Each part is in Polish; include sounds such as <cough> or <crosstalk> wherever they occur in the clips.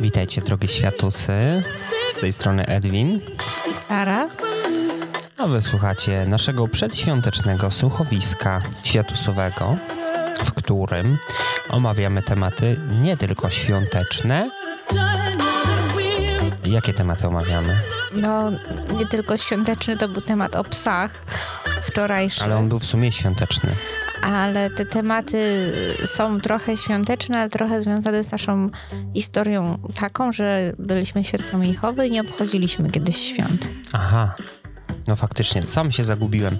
Witajcie drogie światusy. Z tej strony Edwin. Sara. A słuchacie naszego przedświątecznego słuchowiska światusowego, w którym omawiamy tematy nie tylko świąteczne. Jakie tematy omawiamy? No, nie tylko świąteczny, to był temat o psach wczorajszy. Ale on był w sumie świąteczny ale te tematy są trochę świąteczne, ale trochę związane z naszą historią taką, że byliśmy świadkami Jehowy i nie obchodziliśmy kiedyś świąt. Aha. No faktycznie, sam się zagubiłem,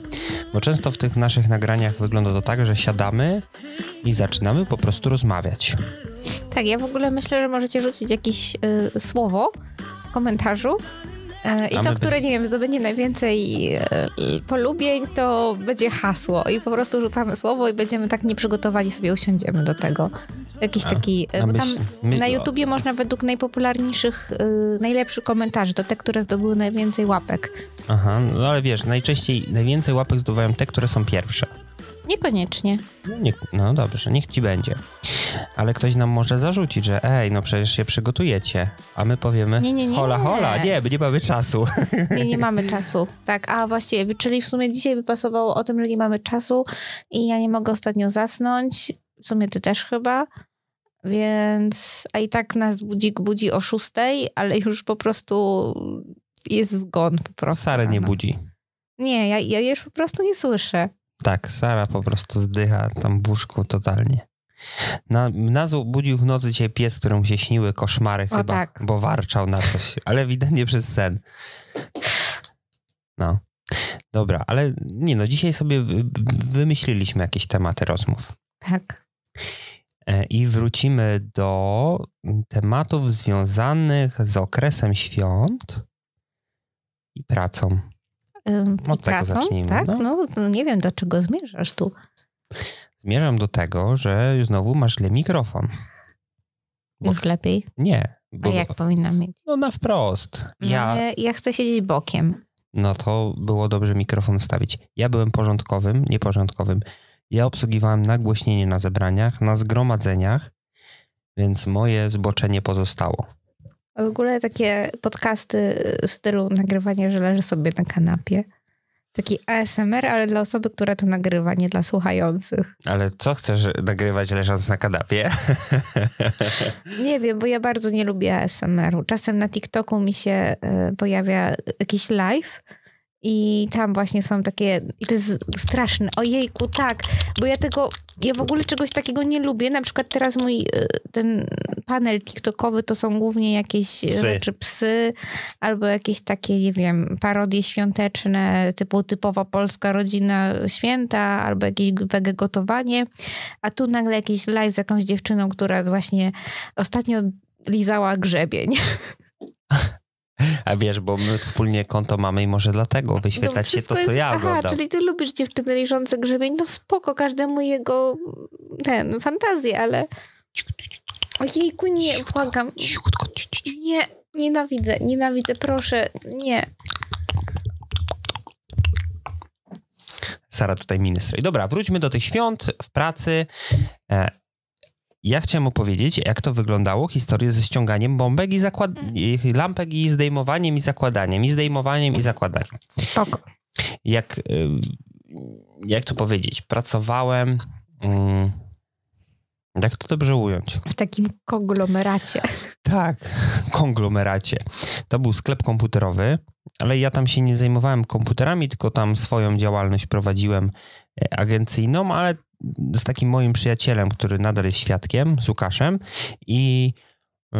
bo często w tych naszych nagraniach wygląda to tak, że siadamy i zaczynamy po prostu rozmawiać. Tak, ja w ogóle myślę, że możecie rzucić jakieś y, słowo w komentarzu, E, I to, które, nie wiem, zdobędzie najwięcej e, polubień, to będzie hasło. I po prostu rzucamy słowo i będziemy tak nieprzygotowani sobie usiądziemy do tego. Jakiś taki. E, a, tam na YouTubie można według najpopularniejszych, najlepszych komentarzy, to te, które zdobyły najwięcej łapek. Aha, no ale wiesz, najczęściej najwięcej łapek zdobywają te, które są pierwsze. Niekoniecznie. No, nie, no dobrze, niech ci będzie. Ale ktoś nam może zarzucić, że ej, no przecież się przygotujecie, a my powiemy nie, nie, nie. hola, hola, nie, nie mamy czasu. <laughs> Nie, nie mamy czasu, tak. A właściwie, czyli w sumie dzisiaj by pasowało o tym, że nie mamy czasu i ja nie mogę ostatnio zasnąć, w sumie ty też chyba. Więc, a i tak nas budzik budzi o szóstej, ale już po prostu jest zgon po prostu. Sary nie no. budzi. Nie, ja, ja już po prostu nie słyszę. Tak, Sara po prostu zdycha tam w łóżku totalnie. Na, nas budził w nocy dzisiaj pies, któremu się śniły koszmary o, chyba, tak. bo warczał na coś, ale ewidentnie przez sen. No. Dobra, ale nie no, dzisiaj sobie wymyśliliśmy jakieś tematy rozmów. Tak. E, I wrócimy do tematów związanych z okresem świąt i pracą. Od i pracą? Tak? No. no. no. nie wiem, do czego zmierzasz tu. Zmierzam do tego, że znowu masz źle mikrofon. Bo Już lepiej? Nie. Bo... A jak powinnam mieć? No na wprost. No ja... ja... Ja chcę siedzieć bokiem. No to było dobrze mikrofon wstawić. Ja byłem porządkowym, nieporządkowym. Ja obsługiwałem nagłośnienie na zebraniach, na zgromadzeniach, więc moje zboczenie pozostało. A w ogóle takie podcasty w stylu nagrywania, że leżę sobie na kanapie. Taki ASMR, ale dla osoby, która to nagrywa, nie dla słuchających. Ale co chcesz nagrywać leżąc na kanapie? <laughs> nie wiem, bo ja bardzo nie lubię ASMR-u. Czasem na TikToku mi się e, pojawia jakiś live, i tam właśnie są takie. I to jest straszne. Ojejku, tak, bo ja tego. Ja w ogóle czegoś takiego nie lubię. Na przykład teraz mój y, ten panel TikTokowy to są głównie jakieś psy. rzeczy psy albo jakieś takie, nie wiem, parodie świąteczne, typu typowa polska rodzina święta albo jakieś wege gotowanie. A tu nagle jakiś live z jakąś dziewczyną, która właśnie ostatnio lizała grzebień. <laughs> A wiesz, bo my wspólnie konto mamy i może dlatego wyświetlać no, się to, co jest... ja Aha, czyli ty lubisz dziewczyny liżące grzebień, no spoko, każdemu jego ten, fantazję, ale... Ojejku, nie, błagam. Nie, nienawidzę, nienawidzę, proszę, nie. Sara tutaj miny stroi. Dobra, wróćmy do tych świąt w pracy. E, ja chciałem opowiedzieć, jak to wyglądało, historię ze ściąganiem bombek i, mm. i lampek i zdejmowaniem i zakładaniem, i zdejmowaniem i zakładaniem. Spoko. Jak, y, jak to powiedzieć? Pracowałem... Mm, jak to dobrze ująć? W takim konglomeracie. Tak, <laughs> konglomeracie. To był sklep komputerowy, ale ja tam się nie zajmowałem komputerami, tylko tam swoją działalność prowadziłem e, agencyjną, ale z takim moim przyjacielem, który nadal jest świadkiem, z Łukaszem i y,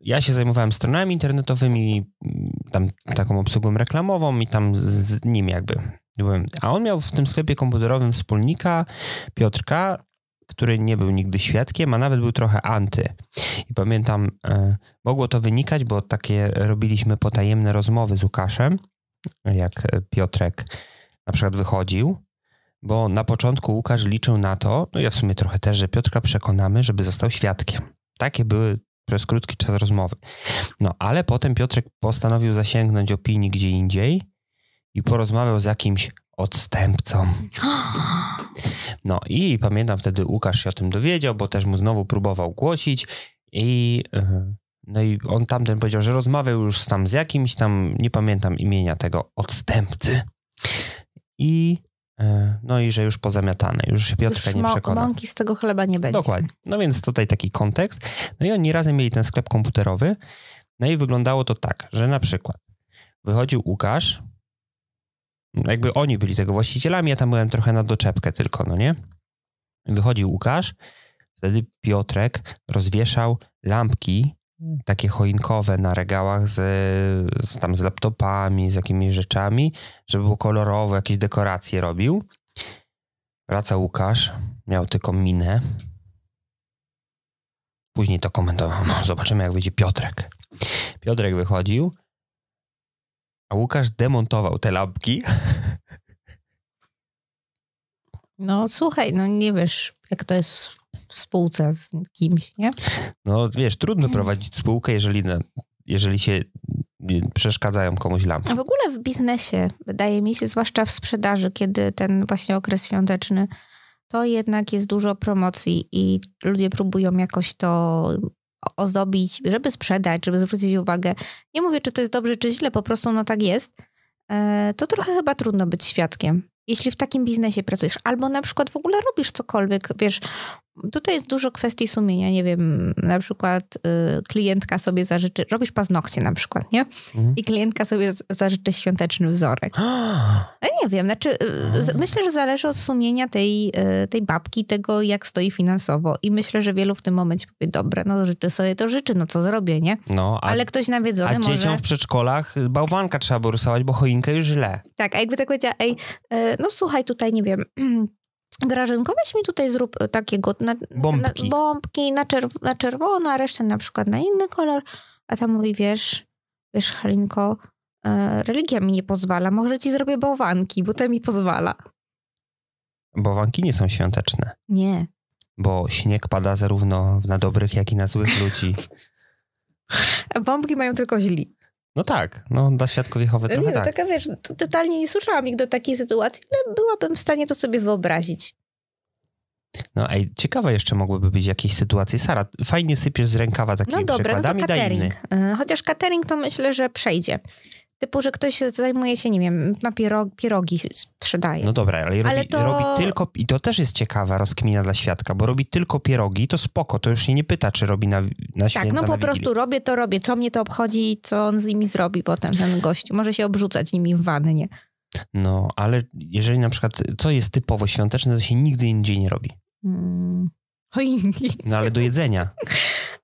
ja się zajmowałem stronami internetowymi, tam taką obsługą reklamową i tam z nim jakby byłem. A on miał w tym sklepie komputerowym wspólnika Piotrka, który nie był nigdy świadkiem, a nawet był trochę anty. I pamiętam, e, mogło to wynikać, bo takie robiliśmy potajemne rozmowy z Łukaszem, jak Piotrek na przykład wychodził bo na początku Łukasz liczył na to, no ja w sumie trochę też, że Piotrka przekonamy, żeby został świadkiem. Takie były przez krótki czas rozmowy. No ale potem Piotrek postanowił zasięgnąć opinii gdzie indziej i porozmawiał z jakimś odstępcą. <gasps> No i pamiętam wtedy Łukasz się o tym dowiedział, bo też mu znowu próbował głosić i y, no i on tamten powiedział, że rozmawiał już tam z jakimś tam, nie pamiętam imienia tego odstępcy i E, no i że już pozamiatane, już się Piotrka już nie przekona. mąki z tego chleba nie będzie. Dokładnie. No więc tutaj taki kontekst. No i oni razem mieli ten sklep komputerowy. No i wyglądało to tak, że na przykład wychodził Łukasz, jakby oni byli tego właścicielami, ja tam byłem trochę na doczepkę tylko, no nie? Wychodził Łukasz, wtedy Piotrek rozwieszał lampki takie choinkowe na regałach z, z, tam z laptopami, z jakimiś rzeczami, żeby było kolorowo, jakieś dekoracje robił. Wraca Łukasz, miał tylko minę. Później to komentował, no zobaczymy jak wyjdzie Piotrek. Piotrek wychodził, a Łukasz demontował te lampki. No słuchaj, no nie wiesz, jak to jest spółce z kimś, nie? No wiesz, trudno prowadzić spółkę, jeżeli, jeżeli się y, przeszkadzają komuś lampy. A w ogóle w biznesie, wydaje mi się, zwłaszcza w sprzedaży, kiedy ten właśnie okres świąteczny, to jednak jest dużo promocji i ludzie próbują jakoś to ozdobić, żeby sprzedać, żeby zwrócić uwagę. Nie mówię, czy to jest dobrze, czy źle, po prostu no tak jest. E, to trochę chyba trudno być świadkiem. Jeśli w takim biznesie pracujesz, albo na przykład w ogóle robisz cokolwiek, wiesz, Tutaj jest dużo kwestii sumienia, nie wiem, na przykład y, klientka sobie zażyczy, robisz paznokcie na przykład, nie? Mhm. I klientka sobie zażyczy świąteczny wzorek. <gasps> Ja nie wiem, znaczy y, myślę, że zależy od sumienia tej, y, tej babki, tego jak stoi finansowo i myślę, że wielu w tym momencie powie, dobre, no życzy sobie to życzy, no co zrobię, nie? No, a, Ale ktoś nawiedzony a może... A dzieciom w przedszkolach bałwanka trzeba by rysować, bo choinkę już źle. Tak, a jakby tak powiedziała, ej, y, no słuchaj tutaj, nie wiem... <clears throat> Grażynko, weź mi tutaj zrób e, takiego na, bombki, na, bombki na, na czerwono, a resztę na przykład na inny kolor. A tam mówi, wiesz, wiesz Halinko, e, religia mi nie pozwala, może ci zrobię bałwanki, bo to mi pozwala. Bałwanki nie są świąteczne. Nie. Bo śnieg pada zarówno na dobrych, jak i na złych ludzi. <laughs> bombki mają tylko źli. No tak, no dla świadków Jehowy trochę nie, no, tak. Taka, wiesz, no, totalnie nie słyszałam nigdy do takiej sytuacji, ale byłabym w stanie to sobie wyobrazić. No ej, ciekawe jeszcze mogłyby być jakieś sytuacje. Sara, fajnie sypiesz z rękawa no takimi no dobra, przykładami, no to catering. Y, chociaż catering to myślę, że przejdzie. Typu, że ktoś zajmuje się, nie wiem, na pierogi, pierogi sprzedaje. No dobra, ale, robi, to... robi tylko, i to też jest ciekawa rozkmina dla świadka, bo robi tylko pierogi, to spoko, to już się nie pyta, czy robi na, na tak, święta, Tak, no po prostu robię to, robię, co mnie to obchodzi i co on z nimi zrobi potem, ten gość. Może się obrzucać nimi w wannie. No, ale jeżeli na przykład, co jest typowo świąteczne, to się nigdy indziej nie robi. Hmm. Choinki. No ale do jedzenia.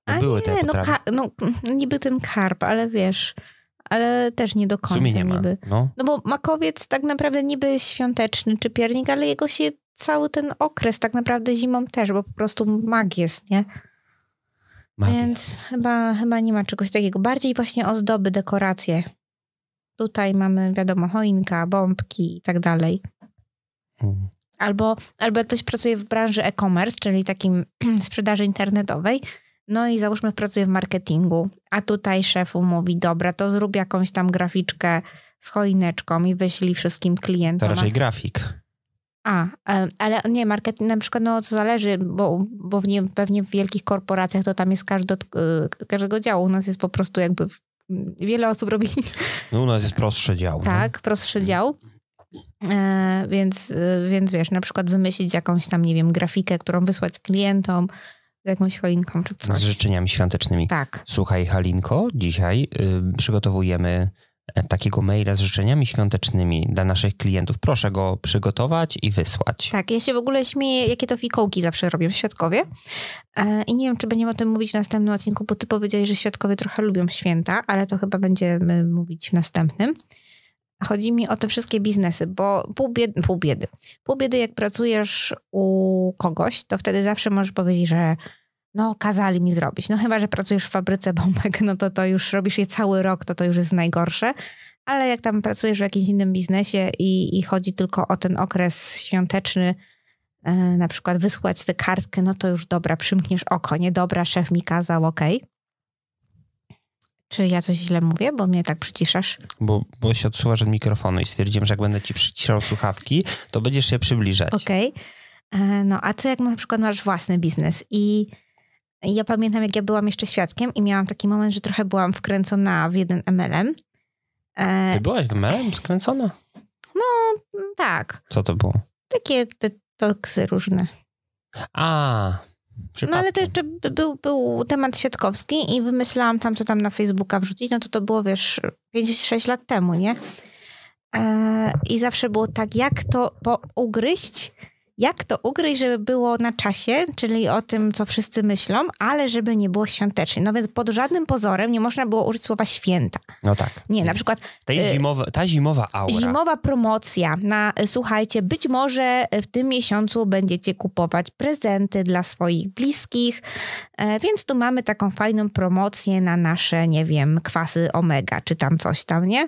A były nie, te no, no niby ten karp, ale wiesz ale też nie do końca nie niby. No. no bo makowiec tak naprawdę niby świąteczny czy piernik, ale jego się cały ten okres tak naprawdę zimą też, bo po prostu mag jest, nie? Magia. Więc chyba, chyba nie ma czegoś takiego. Bardziej właśnie ozdoby, dekoracje. Tutaj mamy, wiadomo, choinka, bombki i tak dalej. Mm. Albo, albo jak ktoś pracuje w branży e-commerce, czyli takim <clears throat> sprzedaży internetowej, no i załóżmy, pracuję w marketingu, a tutaj szefu mówi, dobra, to zrób jakąś tam graficzkę z choineczką i wyślij wszystkim klientom. To raczej grafik. A, e, ale nie, marketing na przykład, no to zależy, bo, bo w nie, pewnie w wielkich korporacjach to tam jest każdy, e, każdego działu. U nas jest po prostu jakby wiele osób robi. No u nas jest <laughs> prostszy dział. No. Tak, no. prostszy dział. E, więc, e, więc wiesz, na przykład wymyślić jakąś tam, nie wiem, grafikę, którą wysłać klientom, jakąś choinką czy coś. Z życzeniami świątecznymi. Tak. Słuchaj Halinko, dzisiaj y, przygotowujemy e, takiego maila z życzeniami świątecznymi dla naszych klientów. Proszę go przygotować i wysłać. Tak, ja się w ogóle śmieję, jakie to fikołki zawsze robią świadkowie. E, I nie wiem, czy będziemy o tym mówić w następnym odcinku, bo ty powiedziałeś, że świadkowie trochę lubią święta, ale to chyba będziemy mówić w następnym. Chodzi mi o te wszystkie biznesy, bo pół biedy, pół biedy. Pół biedy, jak pracujesz u kogoś, to wtedy zawsze możesz powiedzieć, że no kazali mi zrobić. No chyba, że pracujesz w fabryce bombek, no to to już robisz je cały rok, to to już jest najgorsze. Ale jak tam pracujesz w jakimś innym biznesie i, i chodzi tylko o ten okres świąteczny, e, na przykład wysłać tę kartkę, no to już dobra, przymkniesz oko, nie dobra, szef mi kazał, okej. Okay. Czy ja coś źle mówię, bo mnie tak przyciszasz? Bo, bo się odsuwasz od mikrofonu i stwierdziłem, że jak będę ci przyciszał słuchawki, to będziesz się przybliżać. Okej. Okay. E, no a co jak na przykład masz własny biznes i ja pamiętam, jak ja byłam jeszcze świadkiem i miałam taki moment, że trochę byłam wkręcona w jeden MLM. E... Ty byłaś w MLM skręcona? No, tak. Co to było? Takie detoksy różne. A, Przypadku. No ale to jeszcze był, był temat świadkowski i wymyślałam tam, co tam na Facebooka wrzucić, no to to było, wiesz, 5-6 lat temu, nie? E, I zawsze było tak, jak to po ugryźć, jak to ugryźć, żeby było na czasie, czyli o tym, co wszyscy myślą, ale żeby nie było świątecznie. No więc pod żadnym pozorem nie można było użyć słowa święta. No tak. Nie, na przykład... Tej y, zimowa. ta zimowa aura. Zimowa promocja na, y, słuchajcie, być może y, w tym miesiącu będziecie kupować prezenty dla swoich bliskich, e, więc tu mamy taką fajną promocję na nasze, nie wiem, kwasy omega, czy tam coś tam, nie?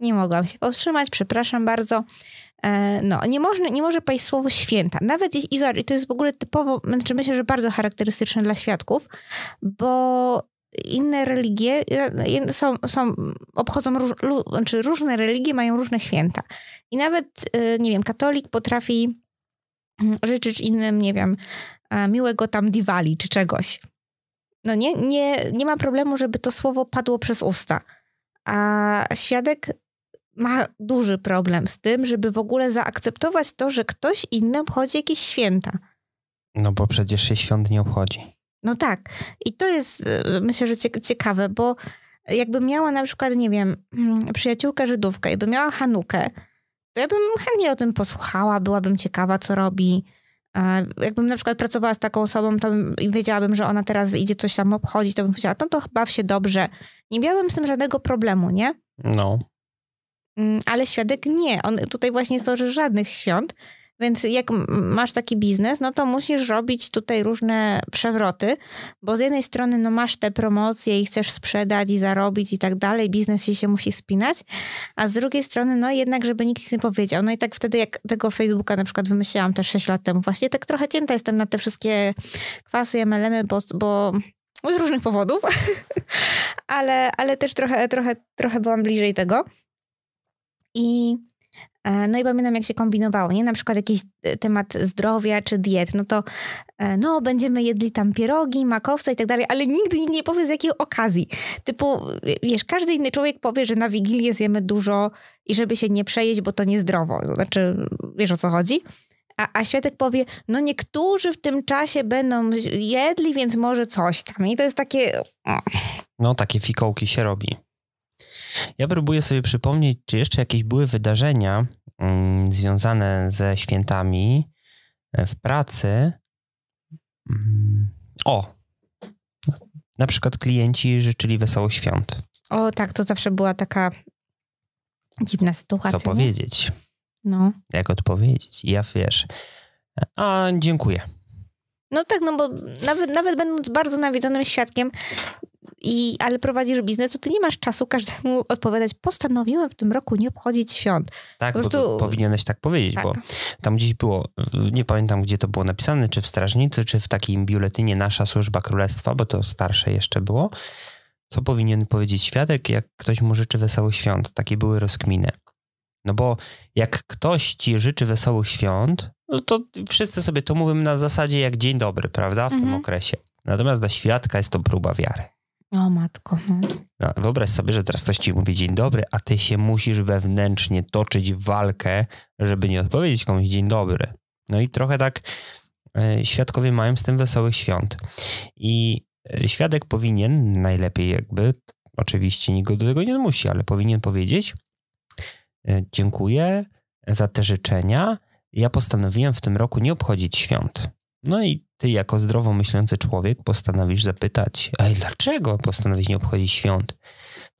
Nie mogłam się powstrzymać, przepraszam bardzo. E, no, nie, można, nie może paść słowo święta. Nawet i, i to jest w ogóle typowo, znaczy myślę, że bardzo charakterystyczne dla świadków, bo inne religie e, e, są, są obchodzą, róż, znaczy różne religie mają różne święta. I nawet, nie wiem, katolik potrafi mm, życzyć innym, nie wiem, miłego tam diwali czy czegoś. No nie, nie, nie ma problemu, żeby to słowo padło przez usta. A świadek ma duży problem z tym, żeby w ogóle zaakceptować to, że ktoś inny obchodzi jakieś święta. No bo przecież się świąt nie obchodzi. No tak. I to jest, y, myślę, że ciekawe, bo jakby miała na przykład, nie wiem, <clears throat> przyjaciółkę Żydówkę i by miała Hanukę, to ja bym chętnie o tym posłuchała, byłabym ciekawa, co robi. E, jakbym na przykład pracowała z taką osobą to i wiedziałabym, że ona teraz idzie coś tam obchodzić, to bym powiedziała, no to baw się dobrze. Nie miałabym z tym żadnego problemu, nie? No. Mm, ale świadek nie. On, tutaj właśnie stworzy żadnych świąt. Więc jak masz taki biznes, no to musisz robić tutaj różne przewroty, bo z jednej strony no masz te promocje i chcesz sprzedać i zarobić i tak dalej, biznes się, się musi spinać, a z drugiej strony no jednak, żeby nikt nic nie powiedział. No i tak wtedy jak tego Facebooka na przykład wymyślałam też 6 lat temu, właśnie tak trochę cięta jestem na te wszystkie kwasy, MLM-y, bo, bo z różnych powodów, <laughs> ale, ale też trochę, trochę, trochę byłam bliżej tego. I e, no i pamiętam, jak się kombinowało, nie? Na przykład jakiś e, temat zdrowia czy diet, no to e, no, będziemy jedli tam pierogi, makowce i tak dalej, ale nigdy nikt nie powie z jakiej okazji. Typu, wiesz, każdy inny człowiek powie, że na Wigilię zjemy dużo i żeby się nie przejeść, bo to niezdrowo. znaczy, wiesz o co chodzi? A, a świadek powie, no niektórzy w tym czasie będą jedli, więc może coś tam. I to jest takie... No, takie fikołki się robi. Ja próbuję sobie przypomnieć, czy jeszcze jakieś były wydarzenia mm, związane ze świętami e, w pracy. Mm, o, na przykład klienci życzyli wesołych świąt. O tak, to zawsze była taka dziwna sytuacja. Co powiedzieć? Nie? No. Jak odpowiedzieć? Ja wiesz. A, dziękuję. No tak, no bo nawet, nawet będąc bardzo nawiedzonym świadkiem, i, ale prowadzisz biznes, to ty nie masz czasu każdemu odpowiadać, postanowiłem w tym roku nie obchodzić świąt. Tak, po prostu... bo powinieneś tak powiedzieć, tak. bo tam gdzieś było, nie pamiętam gdzie to było napisane, czy w Strażnicy, czy w takim biuletynie Nasza Służba Królestwa, bo to starsze jeszcze było, co powinien powiedzieć świadek, jak ktoś mu życzy wesołych świąt. Takie były rozkminy. No bo jak ktoś ci życzy wesołych świąt, no to wszyscy sobie to mówią na zasadzie jak dzień dobry, prawda, w mhm. tym okresie. Natomiast dla świadka jest to próba wiary. O matko. No. wyobraź sobie, że teraz ktoś ci mówi dzień dobry, a ty się musisz wewnętrznie toczyć walkę, żeby nie odpowiedzieć komuś dzień dobry. No i trochę tak e, świadkowie mają z tym wesołych świąt. I e, świadek powinien, najlepiej jakby, oczywiście nikt go do tego nie zmusi, ale powinien powiedzieć e, dziękuję za te życzenia. Ja postanowiłem w tym roku nie obchodzić świąt. No i ty jako zdrowo myślący człowiek postanowisz zapytać, a dlaczego postanowisz nie obchodzić świąt?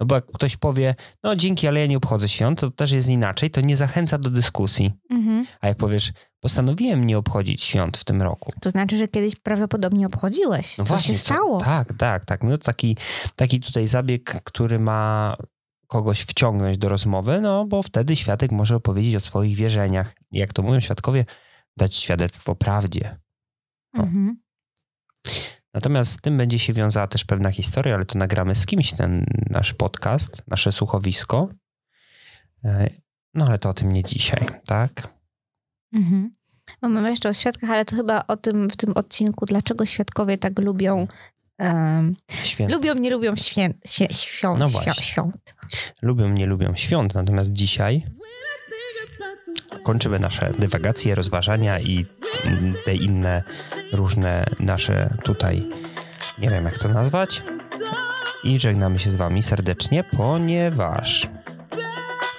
No bo jak ktoś powie, no dzięki, ale ja nie obchodzę świąt, to też jest inaczej, to nie zachęca do dyskusji. Mhm. A jak powiesz, postanowiłem nie obchodzić świąt w tym roku. To znaczy, że kiedyś prawdopodobnie obchodziłeś. No co właśnie, się stało? Co, tak, tak, tak. No taki, taki tutaj zabieg, który ma kogoś wciągnąć do rozmowy, no bo wtedy świadek może opowiedzieć o swoich wierzeniach. Jak to mówią świadkowie, dać świadectwo prawdzie. Mhm. Natomiast z tym będzie się wiązała też pewna historia, ale to nagramy z kimś ten nasz podcast, nasze słuchowisko. E, no ale to o tym nie dzisiaj, tak? Mhm. No, mamy jeszcze o świadkach, ale to chyba o tym w tym odcinku, dlaczego świadkowie tak lubią. Um, lubią, nie lubią świę, świąt, no świąt, świąt. Lubią, nie lubią świąt, natomiast dzisiaj kończymy nasze dywagacje, rozważania i mm, te inne różne nasze tutaj, nie wiem jak to nazwać. I żegnamy się z Wami serdecznie, ponieważ.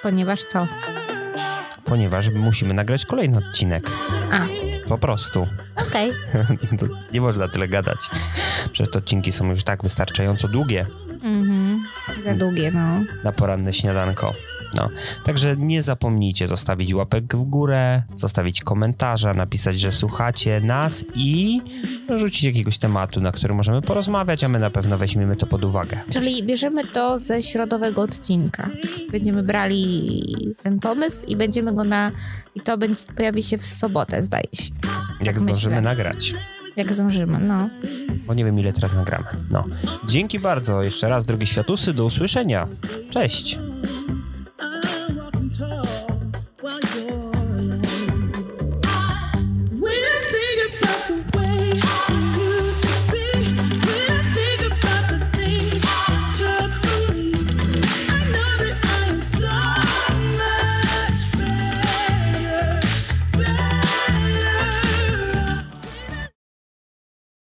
Ponieważ co? Ponieważ musimy nagrać kolejny odcinek. A. Po prostu. Okej. <laughs> Okay. nie można tyle gadać. przez te odcinki są już tak wystarczająco długie. Mhm. Za długie, no. Na poranne śniadanko. No. Także nie zapomnijcie zostawić łapek w górę, zostawić komentarza, napisać, że słuchacie nas i rzucić jakiegoś tematu, na który możemy porozmawiać, a my na pewno weźmiemy to pod uwagę. Czyli bierzemy to ze środowego odcinka. Będziemy brali ten pomysł i będziemy go na. I to będzie, pojawi się w sobotę, zdaje się. Tak Jak Myślę. zdążymy nagrać. Jak zdążymy, no. Bo nie wiem, ile teraz nagramy. No. Dzięki bardzo. Jeszcze raz, drogi światusy. Do usłyszenia. Cześć.